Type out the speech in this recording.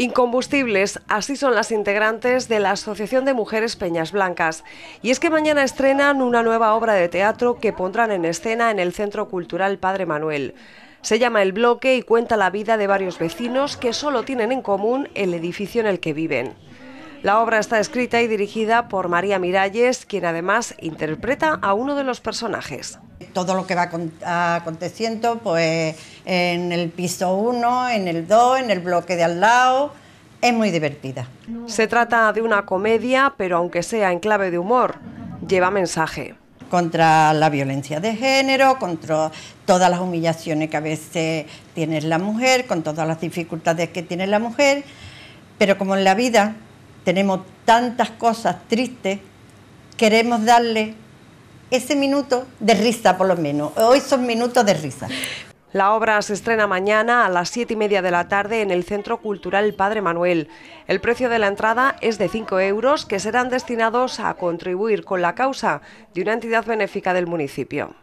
Incombustibles, así son las integrantes de la Asociación de Mujeres Peñas Blancas. Y es que mañana estrenan una nueva obra de teatro que pondrán en escena en el Centro Cultural Padre Manuel. Se llama El Bloque y cuenta la vida de varios vecinos que solo tienen en común el edificio en el que viven. La obra está escrita y dirigida por María Miralles, quien además interpreta a uno de los personajes. Todo lo que va aconteciendo, pues en el piso 1, en el 2, en el bloque de al lado, es muy divertida. Se trata de una comedia, pero aunque sea en clave de humor, lleva mensaje. Contra la violencia de género, contra todas las humillaciones que a veces tiene la mujer, con todas las dificultades que tiene la mujer, pero como en la vida tenemos tantas cosas tristes, queremos darle ese minuto de risa por lo menos. Hoy son minutos de risa. La obra se estrena mañana a las 7 y media de la tarde en el Centro Cultural Padre Manuel. El precio de la entrada es de 5 euros que serán destinados a contribuir con la causa de una entidad benéfica del municipio.